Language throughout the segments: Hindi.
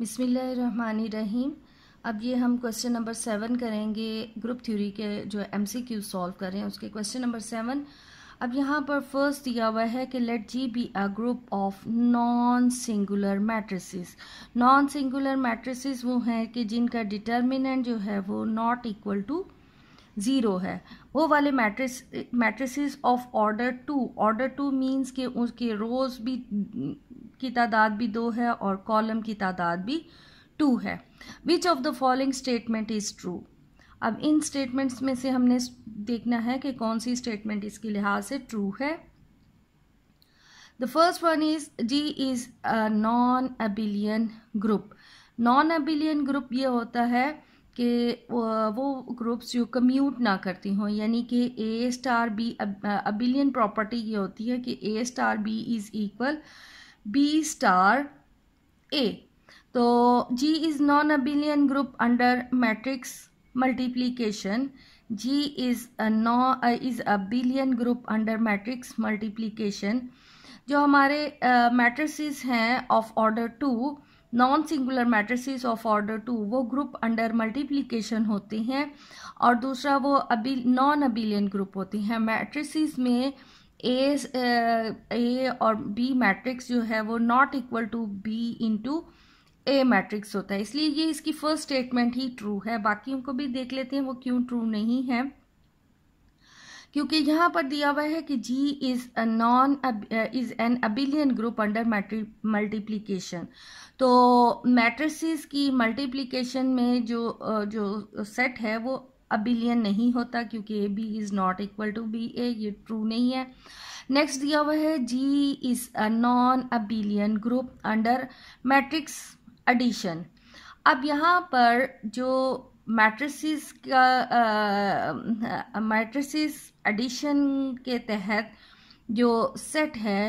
बिसमीम अब ये हम क्वेश्चन नंबर सेवन करेंगे ग्रुप थ्योरी के जो एम सी क्यू सॉल्व करें उसके क्वेश्चन नंबर सेवन अब यहाँ पर फर्स्ट दिया हुआ है कि let G be a group of non singular matrices non singular matrices वो हैं कि जिनका डिटर्मिनेंट जो है वो नॉट इक्वल टू ज़ीरो है वो वाले matrix matrix of order two order two means के उसके रोज़ भी की तादाद भी दो है और कॉलम की तादाद भी टू है which of the following statement is true अब इन स्टेटमेंट्स में से हमने देखना है कि कौन सी स्टेटमेंट इसके लिहाज से ट्रू है the first one is G is a non abelian group non abelian group ये होता है कि वो ग्रुप्स जो कम्यूट ना करती हों यानी कि A star B abelian property ये होती है कि A star B is equal B star A तो G is non abelian group under matrix multiplication G is no is abelian group under matrix multiplication जो हमारे मैट्रिसेस हैं of order two non singular matrices of order two वो ग्रुप अंडर मल्टीप्लिकेशन होते हैं और दूसरा वो अभी नॉन अबिलियन ग्रुप होती हैं मैट्रिसेस में ए ए और बी मैट्रिक्स जो है वो not equal to B into A matrix होता है इसलिए ये इसकी फर्स्ट स्टेटमेंट ही ट्रू है बाकी उनको भी देख लेते हैं वो क्यों ट्रू नहीं है क्योंकि यहाँ पर दिया हुआ है कि G is a non is an abelian group under multiplication तो मैट्रिसेस की मल्टीप्लीकेशन में जो जो सेट है वो अबिलियन नहीं होता क्योंकि A B is not equal to B A ये ट्रू नहीं है नेक्स्ट दिया हुआ है G is a non abelian group under matrix addition अब यहाँ पर जो मैट्रिसेस का मैट्रिसेस एडिशन के तहत जो सेट है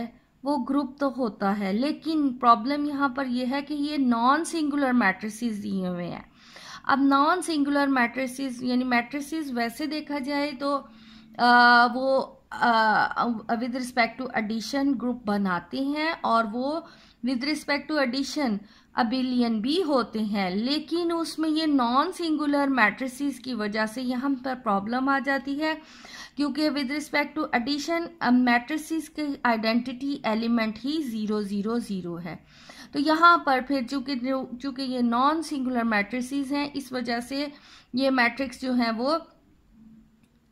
वो ग्रुप तो होता है लेकिन प्रॉब्लम यहाँ पर यह है कि ये नॉन सिंगुलर मैट्रिसेस दिए हुए हैं अब नॉन सिंगुलर मैट्रिसेस यानी मैट्रिसेस वैसे देखा जाए तो आ, वो with respect to addition group बनाते हैं और वो with respect to addition abelian भी होते हैं लेकिन उसमें ये नॉन सिंगुलर मैट्रिसेस की वजह से यहाँ पर प्रॉब्लम आ जाती है क्योंकि with respect to addition matrices के आइडेंटिटी एलिमेंट ही ज़ीरो ज़ीरो ज़ीरो है तो यहाँ पर फिर चूँकि चूँकि ये नॉन सिंगुलर मैट्रिसेस हैं इस वजह से ये मैट्रिक्स जो हैं वो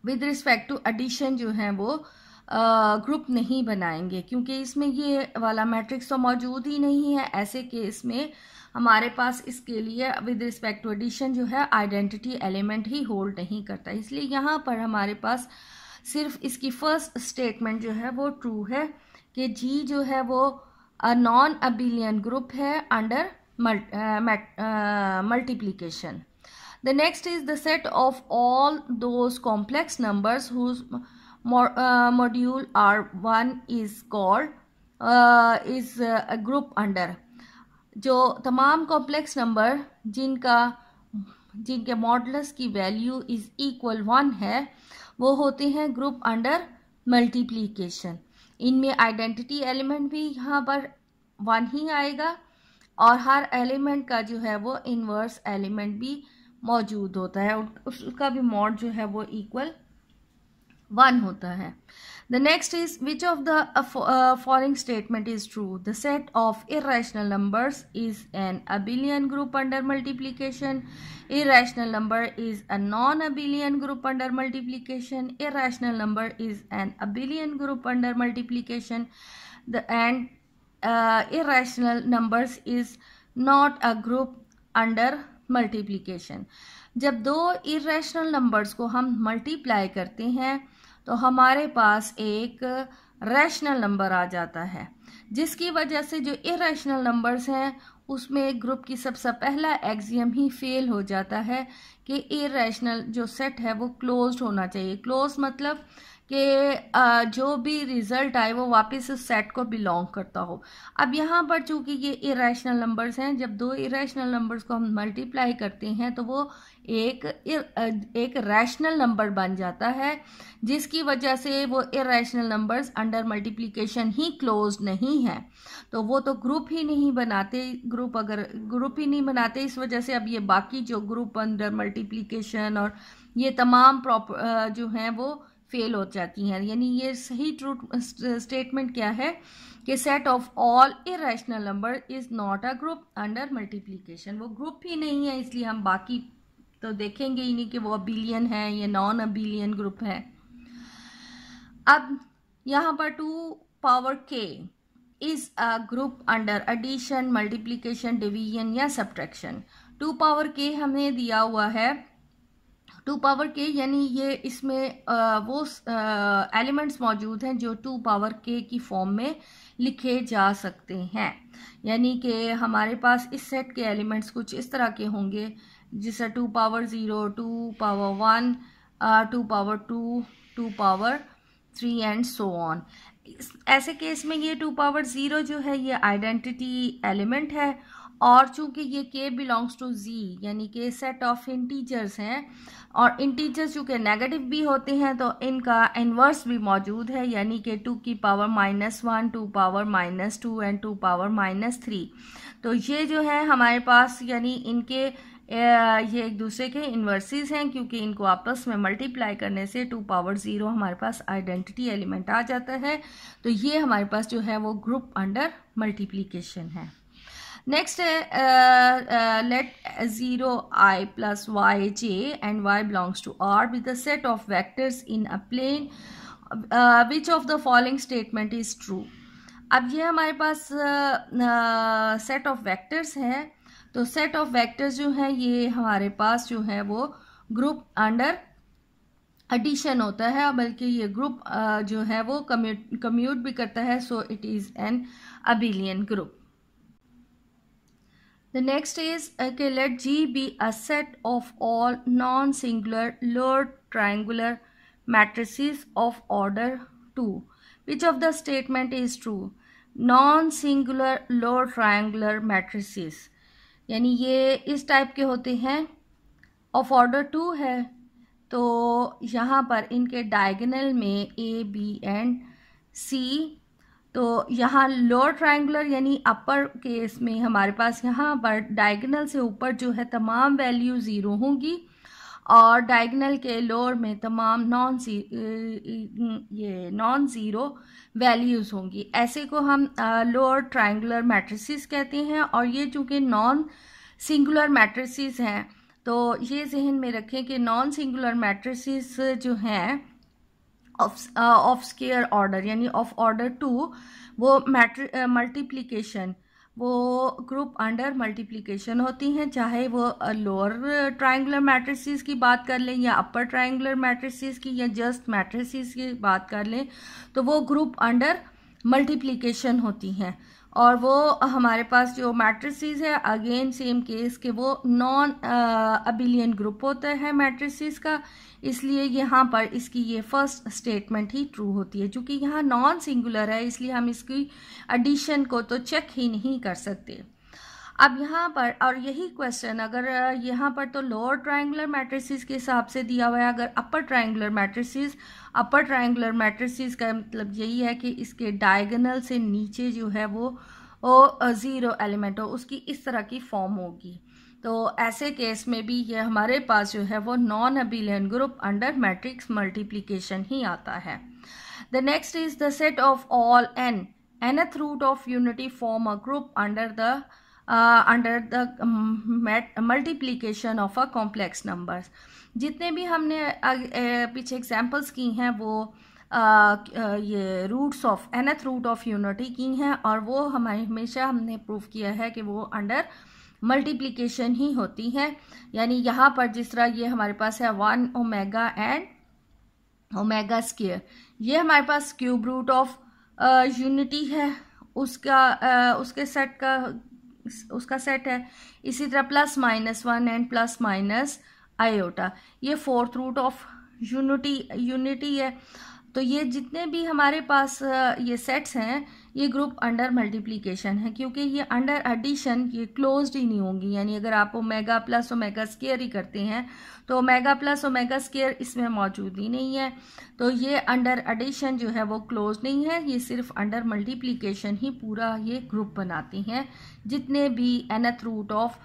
विद रिस्पेक्ट टू एडिशन जो हैं वो ग्रुप नहीं बनाएंगे क्योंकि इसमें ये वाला मैट्रिक्स तो मौजूद ही नहीं है ऐसे केस में हमारे पास इसके लिए विद रिस्पेक्ट टू एडिशन जो है आइडेंटिटी एलिमेंट ही होल्ड नहीं करता इसलिए यहाँ पर हमारे पास सिर्फ इसकी फर्स्ट स्टेटमेंट जो है वो ट्रू है कि जी जो है वो नॉन अबिलियन ग्रुप है under multiplication the next is the set of all those complex numbers whose module are one is is is group under जो तमाम कॉम्प्लेक्स नंबर जिनका जिनके मॉडल्स की वैल्यू इज़ इक्वल वन है वो होते हैं ग्रुप अंडर मल्टीप्लीकेशन इनमें आइडेंटिटी एलिमेंट भी यहाँ पर वन ही आएगा और हर एलिमेंट का जो है वो इन्वर्स एलिमेंट भी मौजूद होता है उसका भी मॉड जो है वो इक्वल वन होता है the next is which of the following statement is true the set of irrational numbers is an abelian group under multiplication irrational number is a non abelian group under multiplication irrational number is an abelian group under multiplication the and irrational numbers is not a group under multiplication जब दो इेशनल नंबर्स को हम मल्टीप्लाई करते हैं तो हमारे पास एक रैशनल नंबर आ जाता है जिसकी वजह से जो इरेशनल नंबर्स हैं उसमें एक ग्रुप की सबसे पहला एग्जियम ही फेल हो जाता है कि इरेशनल जो सेट है वो क्लोज्ड होना चाहिए क्लोज मतलब कि जो भी रिज़ल्ट आए वो वापस उस सेट को बिलोंग करता हो अब यहाँ पर चूंकि ये इरेशनल नंबर्स हैं जब दो इरेशनल नंबर्स को हम मल्टीप्लाई करते हैं तो वो एक एक रैशनल नंबर बन जाता है जिसकी वजह से वो इरेशनल नंबर्स अंडर मल्टीप्लिकेशन ही क्लोज नहीं है तो वो तो ग्रुप ही नहीं बनाते ग्रुप अगर ग्रुप ही नहीं बनाते इस वजह से अब ये बाकी जो ग्रुप अंडर मल्टीप्लिकेशन और ये तमाम प्रॉपर जो हैं वो फेल हो जाती हैं यानी ये सही ट्रू स्टेटमेंट क्या है कि set of all irrational number is not a group under multiplication वो ग्रुप ही नहीं है इसलिए हम बाकी तो देखेंगे ही नहीं कि वो अबिलियन है या नॉन अबिलियन ग्रुप है अब यहाँ पर two power k is a group under addition multiplication division या सब्ट्रैक्शन टू पावर के हमें दिया हुआ है टू पावर के यानी ये इसमें आ, वो एलिमेंट्स मौजूद हैं जो टू पावर के की फॉर्म में लिखे जा सकते हैं यानी कि हमारे पास इस सेट के एलिमेंट्स कुछ इस तरह के होंगे जिससे two power zero two power one two power two two power three and so on ऐसे केस में ये टू पावर ज़ीरो जो है ये आइडेंटिटी एलिमेंट है और चूंकि ये के बिलोंग्स टू जी यानी के सेट ऑफ इंटीजर्स हैं और इंटीजर्स चूँकि नेगेटिव भी होते हैं तो इनका इन्वर्स भी मौजूद है यानी कि टू की power minus one two power minus two and two power minus three तो ये जो है हमारे पास यानी इनके ये एक दूसरे के इन्वर्सिस हैं क्योंकि इनको आपस में मल्टीप्लाई करने से टू पावर ज़ीरो हमारे पास आइडेंटिटी एलिमेंट आ जाता है तो ये हमारे पास जो है वो ग्रुप अंडर मल्टीप्लीकेशन है नेक्स्ट है let zero I plus Y J and Y belongs to R with the set of vectors in a plane which of the following statement is true अब ये हमारे पास सेट ऑफ वेक्टर्स हैं तो सेट ऑफ वेक्टर्स जो हैं ये हमारे पास जो है वो ग्रुप अंडर एडिशन होता है बल्कि ये ग्रुप uh, जो है वो कम्यूट कम्यूट भी करता है so it is an abelian group The next is okay, let G be a set of all non-singular lower triangular matrices of order 2. Which of the statement is true? Non-singular lower triangular matrices. यानी ये इस टाइप के होते हैं ऑफ ऑर्डर टू है तो यहाँ पर इनके डायगनल में ए बी एंड सी तो यहाँ लोअर ट्राइंगुलर यानी अपर केस में हमारे पास यहाँ पर डायगनल से ऊपर जो है तमाम वैल्यू ज़ीरो होंगी और डायगनल के लोअर में तमाम नॉन जी ये नॉन ज़ीरो वैल्यूज़ होंगी ऐसे को हम लोअर ट्राइंगुलर मैट्रिसेस कहते हैं और ये चूँकि नॉन सिंगुलर मैट्रिसेस हैं तो ये जहन में रखें कि नॉन सिंगुलर मैट्रिसेस जो हैं ऑफ स्केयर ऑर्डर यानी ऑफ ऑर्डर टू वो मल्टीप्लीकेशन uh, वो ग्रुप अंडर मल्टीप्लीकेशन होती हैं चाहे वो लोअर ट्राइंगुलर मैट्रिसेस की बात कर लें या अपर ट्राइंगुलर मैट्रिसेस की या जस्ट मैट्रिसेस की बात कर लें तो वो ग्रुप अंडर मल्टीप्लीकेशन होती हैं और वो हमारे पास जो मैट्रिसेस है अगेन सेम केस के वो नॉन अबिलियन ग्रुप होता है मैट्रिसेस का इसलिए यहाँ पर इसकी ये फर्स्ट स्टेटमेंट ही ट्रू होती है क्योंकि यहाँ नॉन सिंगुलर है इसलिए हम इसकी एडिशन को तो चेक ही नहीं कर सकते अब यहाँ पर और यही क्वेश्चन अगर uh, यहाँ पर तो लोअर ट्राइंगुलर मैट्रिसेस के हिसाब से दिया हुआ है अगर upper triangular matrices upper triangular matrices का मतलब यही है कि इसके डायगनल से नीचे जो है वो ज़ीरो एलिमेंट हो उसकी इस तरह की फॉर्म होगी तो ऐसे केस में भी ये हमारे पास जो है वो non abelian group under matrix multiplication ही आता है the next is the set of all an nth root of unity form a group under the uh, under the um, multiplication of a complex numbers जितने भी हमने पीछे एग्जांपल्स की हैं वो आ, uh, uh, ये roots of nth root of unity की हैं और वो हमारे हमेशा हमने प्रूव किया है कि वो अंडर मल्टीप्लीकेशन ही होती हैं यानी यहाँ पर जिस तरह ये हमारे पास है one omega and omega square ये हमारे पास क्यूब रूट ऑफ यूनिटी है उसका आ, uh, उसके सेट का उसका सेट है इसी तरह plus minus one and plus minus iota ये fourth root of unity unity है तो ये जितने भी हमारे पास ये सेट्स हैं ये ग्रुप अंडर मल्टीप्लीकेशन है क्योंकि ये अंडर एडिशन ये क्लोज ही नहीं होंगी यानी अगर आप ओमेगा प्लस ओमेगा स्केयर ही करते हैं तो ओमेगा प्लस ओमेगा स्केयर इसमें मौजूद ही नहीं है तो ये अंडर एडिशन जो है वो क्लोज नहीं है ये सिर्फ अंडर मल्टीप्लीकेशन ही पूरा ये ग्रुप बनाती हैं जितने भी एनथ रूट ऑफ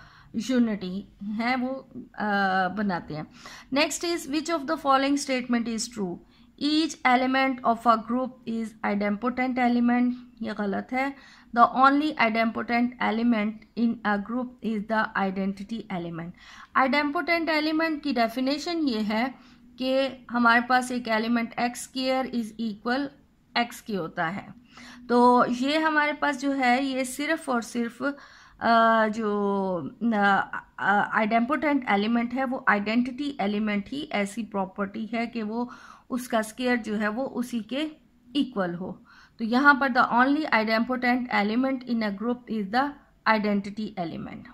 यूनिटी हैं वो आ, बनाते हैं next is which of the following statement is true each element of a group is idempotent element ये गलत है the only idempotent element in a group is the identity element idempotent element की डेफिनेशन ये है कि हमारे पास एक element X square is equal X के होता है तो ये हमारे पास जो है ये सिर्फ और सिर्फ जो आइडेम्पोटेंट एलिमेंट है वो आइडेंटिटी एलिमेंट ही ऐसी प्रॉपर्टी है कि वो उसका स्केयर जो है वो उसी के इक्वल हो तो यहाँ पर the only idempotent element in a group is the identity element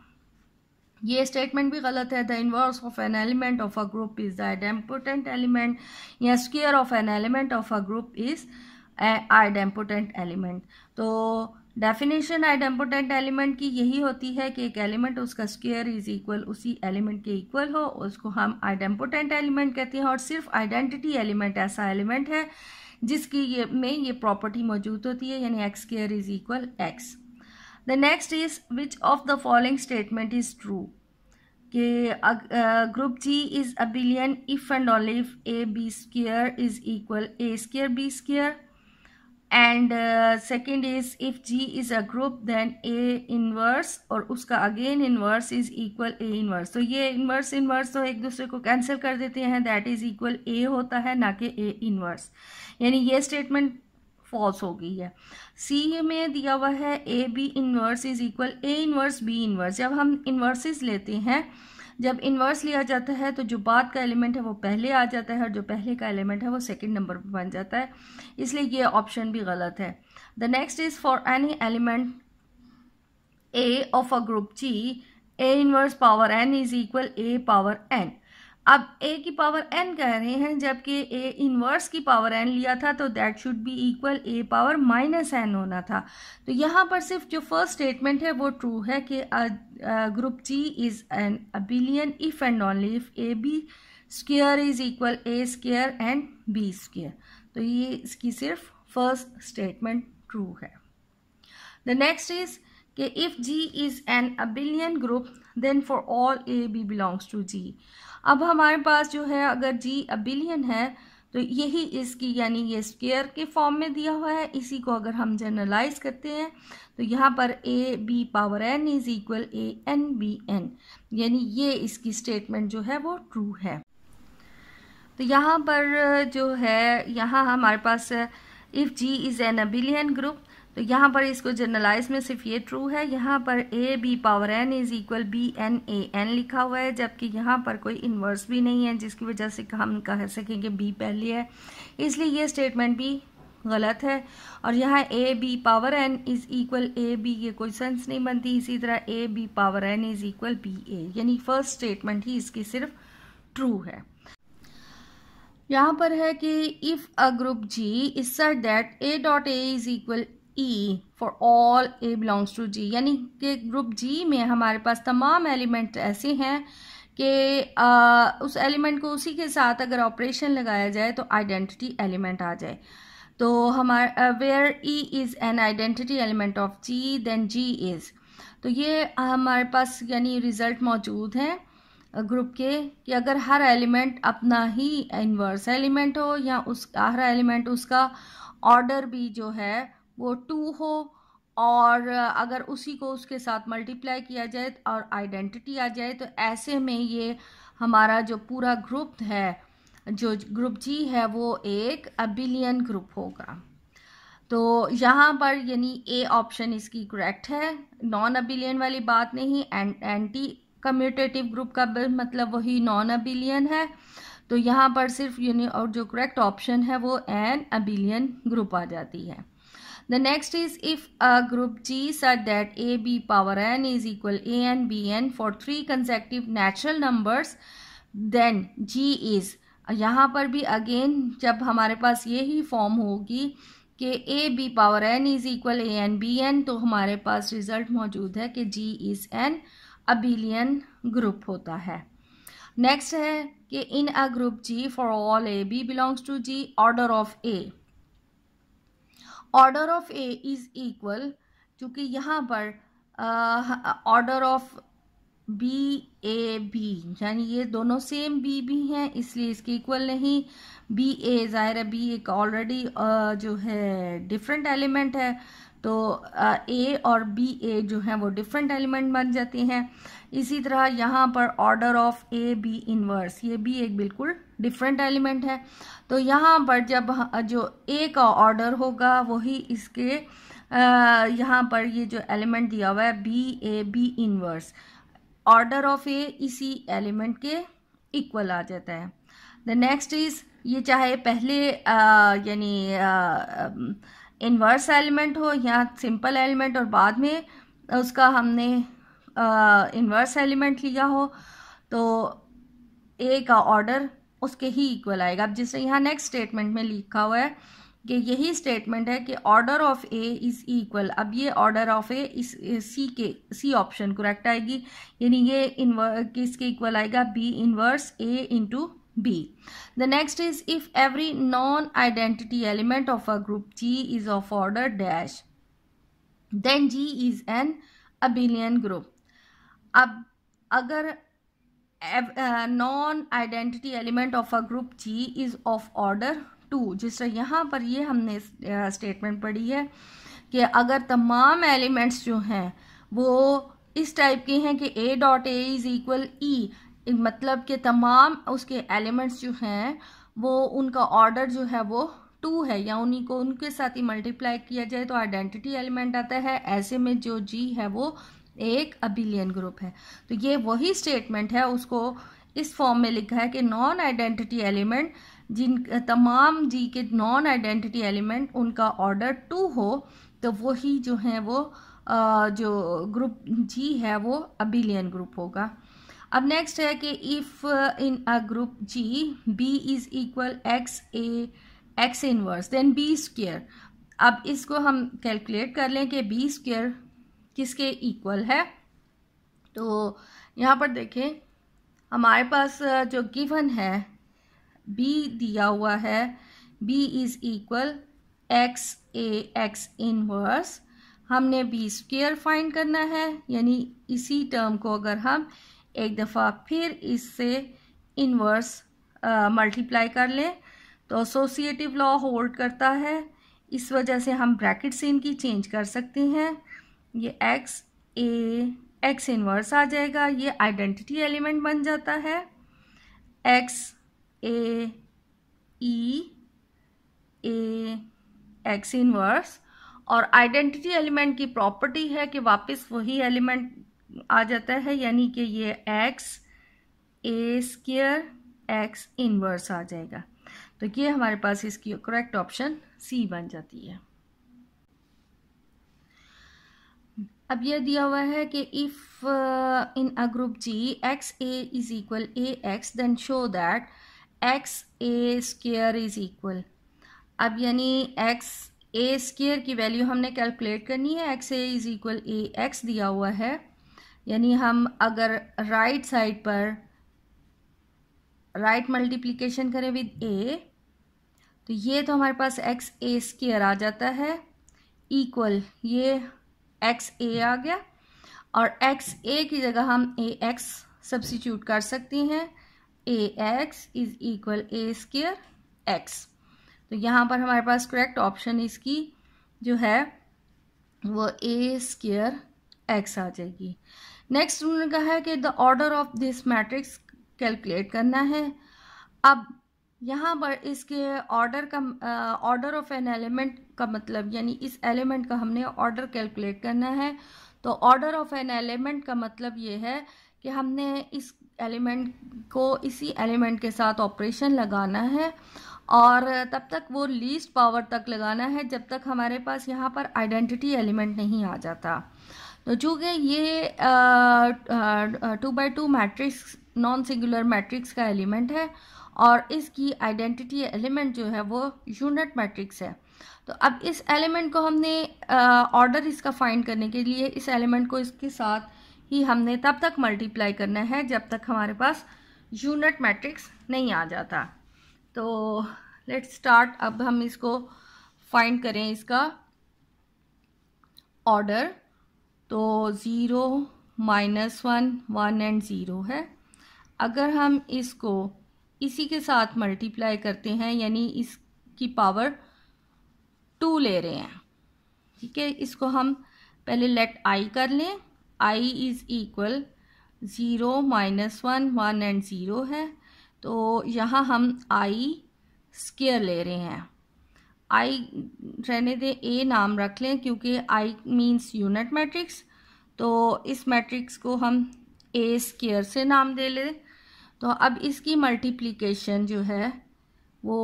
ये स्टेटमेंट भी गलत है the inverse of an element of a group is the idempotent element या square of an element of a group is idempotent element तो डेफिनेशन आइडेम्पोटेंट एलिमेंट की यही होती है कि एक एलिमेंट उसका स्केयर इज इक्वल उसी एलिमेंट के इक्वल हो उसको हम आइडेम्पोटेंट एलिमेंट कहते हैं और सिर्फ आइडेंटिटी एलिमेंट ऐसा एलिमेंट है जिसकी ये में ये प्रॉपर्टी मौजूद होती है यानी X square is equal X the next is which of the following statement is true कि group G is abelian if and all if A B square is equal A square B square and second is if G is a group then A inverse और उसका again inverse is equal A inverse तो ये इनवर्स इनवर्स तो एक दूसरे को कैंसिल कर देते हैं दैट इज इक्वल ए होता है ना कि ए इनवर्स यानी ये स्टेटमेंट फॉल्स हो गई है सी में दिया हुआ है A B inverse is equal A inverse B inverse जब हम इनवर्सिस लेते हैं जब इन्वर्स लिया जाता है तो जो बाद का एलिमेंट है वो पहले आ जाता है और जो पहले का एलिमेंट है वो सेकेंड नंबर पर बन जाता है इसलिए ये ऑप्शन भी गलत है the next is for any element A of a group G A inverse power N is equal A power N अब ए की पावर एन कह रहे हैं जबकि ए इनवर्स की पावर एन लिया था तो that should be equal A power minus N होना था तो यहाँ पर सिर्फ जो फर्स्ट स्टेटमेंट है वो ट्रू है कि group G is an abelian if and only if A B square is equal A square and B square तो ये इसकी सिर्फ फर्स्ट स्टेटमेंट ट्रू है द नेक्स्ट इज़ कि if G is an abelian group then for all A B belongs to G अब हमारे पास जो है अगर जी अबिलियन है तो यही इसकी यानी ये स्क्वेयर के फॉर्म में दिया हुआ है इसी को अगर हम जनरलाइज करते हैं तो यहाँ पर A B power N is equal A N B N यानी ये इसकी स्टेटमेंट जो है वो ट्रू है तो यहाँ पर जो है यहाँ हमारे पास if G is an abelian group तो यहाँ पर इसको जनरलाइज में सिर्फ ये ट्रू है यहाँ पर A B power N is equal B N A N लिखा हुआ है जबकि यहाँ पर कोई इन्वर्स भी नहीं है जिसकी वजह से हम कह सकें कि बी पहली है इसलिए ये स्टेटमेंट भी गलत है और यहाँ A B power N is equal A B ये कोई सेंस नहीं बनती इसी तरह A B power N is equal B A यानी फर्स्ट स्टेटमेंट ही इसकी सिर्फ ट्रू है यहाँ पर है कि if a group G is such that A dot A is equal E for all A belongs to G यानी कि ग्रुप जी में हमारे पास तमाम एलिमेंट ऐसे हैं कि उस एलिमेंट को उसी के साथ अगर ऑपरेशन लगाया जाए तो आइडेंटिटी एलिमेंट आ जाए तो हमारे where E is an identity element of G then G is तो ये हमारे पास यानी रिज़ल्ट मौजूद हैं ग्रुप के कि अगर हर एलिमेंट अपना ही इन्वर्स एलिमेंट हो या उस हर एलिमेंट उसका ऑर्डर भी जो है वो टू हो और अगर उसी को उसके साथ मल्टीप्लाई किया जाए और आइडेंटिटी आ जाए तो ऐसे में ये हमारा जो पूरा ग्रुप है जो ग्रुप जी है वो एक अबिलियन ग्रुप होगा तो यहाँ पर यानी ए ऑप्शन इसकी करेक्ट है नॉन अबिलियन वाली बात नहीं एंटी कम्यूटेटिव ग्रुप का मतलब वही नॉन अबिलियन है तो यहाँ पर सिर्फ यानी और जो करेक्ट ऑप्शन है वो एन अबिलियन ग्रुप आ जाती है the next is if a group G such that A B power N is equal A N B N for three consecutive natural numbers then G is यहाँ पर भी अगेन जब हमारे पास ये ही फॉर्म होगी कि A B power N is equal A N B N तो हमारे पास रिजल्ट मौजूद है कि G is an abelian group होता है नेक्स्ट है कि in a group G for all A B belongs to G order of A order of A is equal चूँकि यहाँ पर order of B A B यानी ये दोनों सेम बी भी हैं इसलिए इसके इक्वल नहीं बी ए ज़ाहिर है बी एक ऑलरेडी जो है डिफरेंट एलिमेंट है तो ए और बी ए जो है वो डिफरेंट एलिमेंट बन जाते हैं इसी तरह यहाँ पर order of A B inverse ये भी एक बिल्कुल डिफरेंट एलिमेंट है तो यहाँ पर जब जो ए का ऑर्डर होगा वही इसके यहाँ पर ये जो एलिमेंट दिया हुआ है B A B inverse order of A इसी एलिमेंट के इक्वल आ जाता है द नेक्स्ट इज ये चाहे पहले यानी इनवर्स एलिमेंट हो या सिंपल एलिमेंट और बाद में उसका हमने इन्वर्स एलिमेंट लिया हो तो ए का ऑर्डर उसके ही इक्वल आएगा अब जिससे यहाँ नेक्स्ट स्टेटमेंट में लिखा हुआ है कि यही स्टेटमेंट है कि order of A is equal अब ये ऑर्डर ऑफ ए इस सी के सी ऑप्शन करेक्ट आएगी यानी ये इन्वर किसके इक्वल आएगा B inverse A into B the next is if every non identity element of a group G is of order dash then G is an abelian group अब अगर non identity element of a group G is of order two जिस तरह यहाँ पर ये हमने स्टेटमेंट पढ़ी है कि अगर तमाम एलिमेंट्स जो हैं वो इस टाइप के हैं कि A dot A is equal E मतलब कि तमाम उसके एलिमेंट्स जो हैं वो उनका ऑर्डर जो है वो टू है या उन्हीं को उनके साथ ही मल्टीप्लाई किया जाए तो आइडेंटिटी एलिमेंट आता है ऐसे में जो जी है वो एक अबिलियन ग्रुप है तो ये वही स्टेटमेंट है उसको इस फॉर्म में लिखा है कि नॉन आइडेंटिटी एलिमेंट जिन तमाम जी के नॉन आइडेंटिटी एलिमेंट उनका ऑर्डर टू हो तो वही जो है वो जो ग्रुप जी है वो अबिलियन ग्रुप होगा अब नेक्स्ट है कि if in a group G B is equal X A X inverse then B square अब इसको हम कैलकुलेट कर लें कि बी स्क्र किसके इक्वल है तो यहाँ पर देखें हमारे पास जो गिवन है बी दिया हुआ है B is equal X A X inverse हमने बी स्क्वेयर फाइंड करना है यानी इसी टर्म को अगर हम एक दफ़ा फिर इससे इनवर्स मल्टीप्लाई कर लें तो एसोसिएटिव लॉ होल्ड करता है इस वजह से हम ब्रैकेट से इनकी चेंज कर सकते हैं ये एक्स ए एक्स इनवर्स आ जाएगा ये आइडेंटिटी एलिमेंट बन जाता है x A E a X e, inverse और आइडेंटिटी एलिमेंट की प्रॉपर्टी है कि वापस वही एलिमेंट आ जाता है यानी कि ये एक्स ए स्क्र एक्स इनवर्स आ जाएगा तो ये हमारे पास इसकी करेक्ट ऑप्शन सी बन जाती है अब यह दिया हुआ है कि if in a group G x a is equal a x then show that x A square is equal अब यानी एक्स ए स्क्र की वैल्यू हमने कैलकुलेट करनी है x a is equal a x दिया हुआ है यानी हम अगर राइट right साइड पर राइट मल्टीप्लीकेशन करें विद ए तो ये तो हमारे पास एक्स ए स्क्र आ जाता है इक्वल ये एक्स ए आ गया और एक्स ए की जगह हम ए एक्स सब्सिट्यूट कर सकते हैं a x is equal A square x तो यहाँ पर हमारे पास करेक्ट ऑप्शन इसकी जो है वो ए स्केयर एक्स आ जाएगी नेक्स्ट उन्होंने कहा है कि the order of this matrix calculate करना है अब यहाँ पर इसके ऑर्डर का ऑर्डर ऑफ एन एलिमेंट का मतलब यानी इस एलिमेंट का हमने ऑर्डर कैलकुलेट करना है तो ऑर्डर ऑफ एन एलिमेंट का मतलब ये है कि हमने इस एलिमेंट को इसी एलिमेंट के साथ ऑपरेशन लगाना है और तब तक वो लीस्ट पावर तक लगाना है जब तक हमारे पास यहाँ पर आइडेंटिटी एलिमेंट नहीं आ जाता तो चूँकि ये two by two matrix non singular matrix का एलिमेंट है और इसकी आइडेंटिटी एलिमेंट जो है वो यूनिट मैट्रिक्स है तो अब इस एलिमेंट को हमने ऑर्डर इसका फाइंड करने के लिए इस एलिमेंट को इसके साथ ही हमने तब तक मल्टीप्लाई करना है जब तक हमारे पास यूनिट मैट्रिक्स नहीं आ जाता तो लेट्स स्टार्ट अब हम इसको फाइंड करें इसका ऑर्डर तो zero minus one one and zero है अगर हम इसको इसी के साथ मल्टीप्लाई करते हैं यानी इसकी पावर टू ले रहे हैं ठीक है इसको हम पहले लेट आई कर लें I is equal zero minus one one and zero है तो यहाँ हम आई स्केयर ले रहे हैं आई रहने दें ए नाम रख लें क्योंकि आई मीन्स यूनिट मैट्रिक्स तो इस मैट्रिक्स को हम ए स्केयर से नाम दे लें तो अब इसकी मल्टीप्लीकेशन जो है वो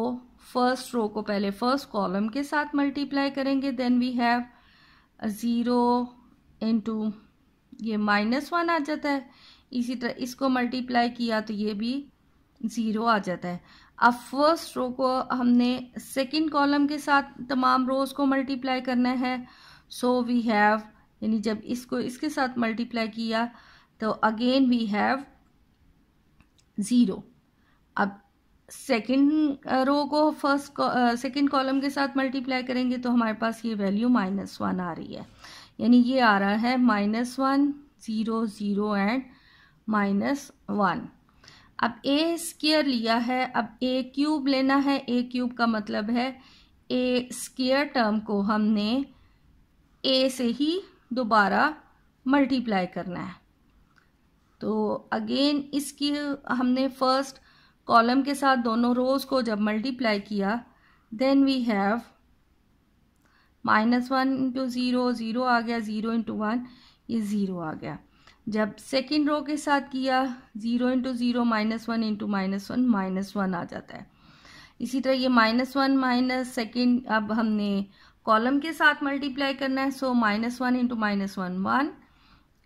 फर्स्ट रो को पहले फर्स्ट कॉलम के साथ मल्टीप्लाई करेंगे then we have zero into ये माइनस वन आ जाता है इसी तरह इसको मल्टीप्लाई किया तो ये भी ज़ीरो आ जाता है अब फर्स्ट रो को हमने सेकंड कॉलम के साथ तमाम रोज को मल्टीप्लाई करना है सो वी हैव यानी जब इसको इसके साथ मल्टीप्लाई किया तो अगेन वी हैव ज़ीरो अब सेकेंड रो uh, को फर्स्ट सेकेंड कॉलम के साथ मल्टीप्लाई करेंगे तो हमारे पास ये वैल्यू माइनस वन आ रही है यानी ये आ रहा है minus one zero zero and minus one अब ए स्केयर लिया है अब ए क्यूब लेना है ए क्यूब का मतलब है ए स्केयर टर्म को हमने ए से ही दोबारा मल्टीप्लाई करना है तो अगेन इसकी हमने फर्स्ट कॉलम के साथ दोनों रोज को जब मल्टीप्लाई किया then we have minus one into zero zero आ गया ज़ीरो इंटू वन ये ज़ीरो आ गया जब सेकेंड रो के साथ किया zero into zero minus one into minus one minus one आ जाता है इसी तरह ये माइनस वन माइनस सेकेंड अब हमने कॉलम के साथ मल्टीप्लाई करना है so minus one into minus one one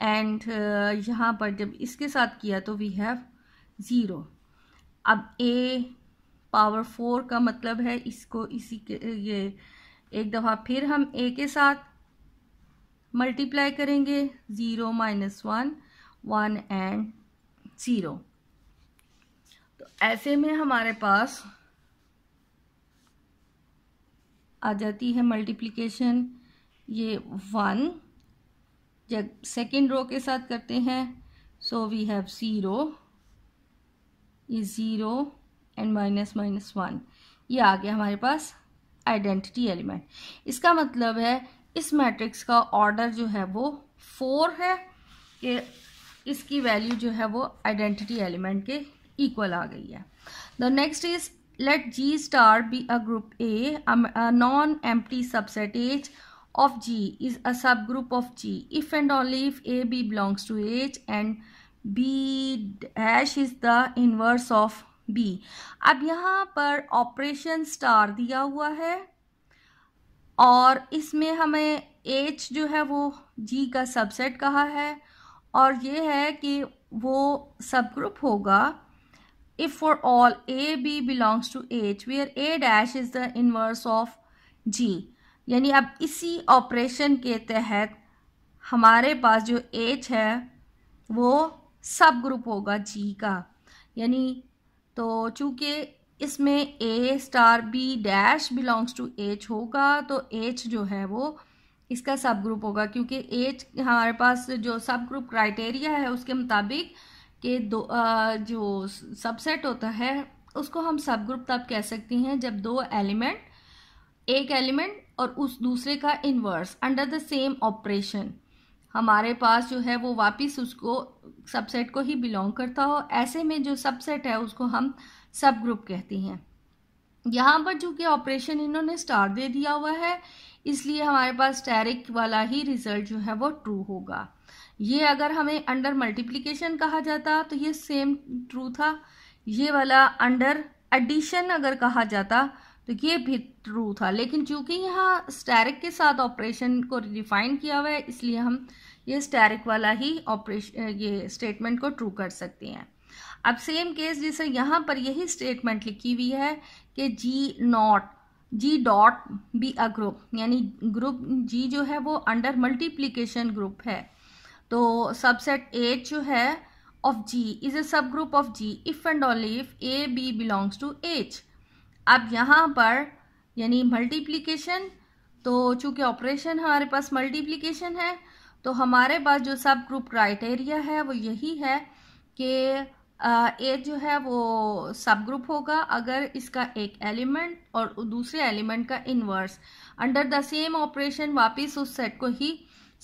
and uh, यहाँ पर जब इसके साथ किया तो वी हैव ज़ीरो अब ए पावर फोर का मतलब है इसको इसी के ये एक दफ़ा फिर हम ए के साथ मल्टीप्लाई करेंगे zero minus one one and zero तो ऐसे में हमारे पास आ जाती है मल्टीप्लिकेशन ये वन जब सेकेंड रो के साथ करते हैं so we have zero zero and minus minus one ये आ गया हमारे पास आइडेंटिटी एलिमेंट इसका मतलब है इस मैट्रिक्स का ऑर्डर जो है वो फोर है कि इसकी वैल्यू जो है वो आइडेंटिटी एलिमेंट के इक्वल आ गई है the next is let G star be a group a non empty subset H of G is a subgroup of G if and only if A B belongs to H and B dash is the inverse of B. अब यहाँ पर ऑपरेशन स्टार दिया हुआ है और इसमें हमें H जो है वो G का सबसेट कहा है और ये है कि वो सब ग्रुप होगा if for all B belongs to H where A dash is the inverse of G. यानी अब इसी ऑपरेशन के तहत हमारे पास जो एच है वो सब ग्रुप होगा जी का यानी तो चूँकि इसमें a star b dash belongs to H होगा तो एच जो है वो इसका सब ग्रुप होगा क्योंकि एच हमारे पास जो सब ग्रुप क्राइटेरिया है उसके मुताबिक के दो आ, जो सबसेट होता है उसको हम सब ग्रुप तब कह सकते हैं जब दो एलिमेंट एक एलिमेंट और उस दूसरे का inverse under the same operation हमारे पास जो है वो वापस उसको सबसेट को ही बिलोंग करता हो ऐसे में जो सबसेट है उसको हम सब ग्रुप कहती हैं यहाँ पर चूँकि ऑपरेशन इन्होंने स्टार दे दिया हुआ है इसलिए हमारे पास स्टेरिक वाला ही रिजल्ट जो है वो ट्रू होगा ये अगर हमें अंडर मल्टीप्लिकेशन कहा जाता तो ये सेम ट्रू था ये वाला अंडर एडिशन अगर कहा जाता तो ये भी ट्रू था लेकिन चूंकि यहाँ स्टैरिक के साथ ऑपरेशन को रिफाइन किया हुआ है इसलिए हम ये स्टैरिक वाला ही ऑपरेशन ये स्टेटमेंट को ट्रू कर सकते हैं अब सेम केस जैसे यहाँ पर यही स्टेटमेंट लिखी हुई है कि G not G dot be a group यानी ग्रुप जी जो है वो अंडर मल्टीप्लीकेशन ग्रुप है तो सबसेट एच जो है of ji is a subgroup of G if and all if A B belongs to H अब यहाँ पर यानी मल्टीप्लीकेशन तो चूँकि ऑपरेशन हमारे पास मल्टीप्लीकेशन है तो हमारे पास जो सब ग्रुप क्राइटेरिया है वो यही है कि एट जो है वो सब ग्रुप होगा अगर इसका एक एलिमेंट और दूसरे एलिमेंट का inverse under the same operation वापस उस सेट को ही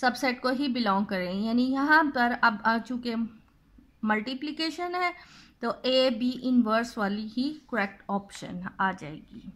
सबसेट को ही बिलोंग करें यानी यहाँ पर अब चूँकि मल्टीप्लीकेशन है तो ए बी इनवर्स वाली ही करेक्ट ऑप्शन आ जाएगी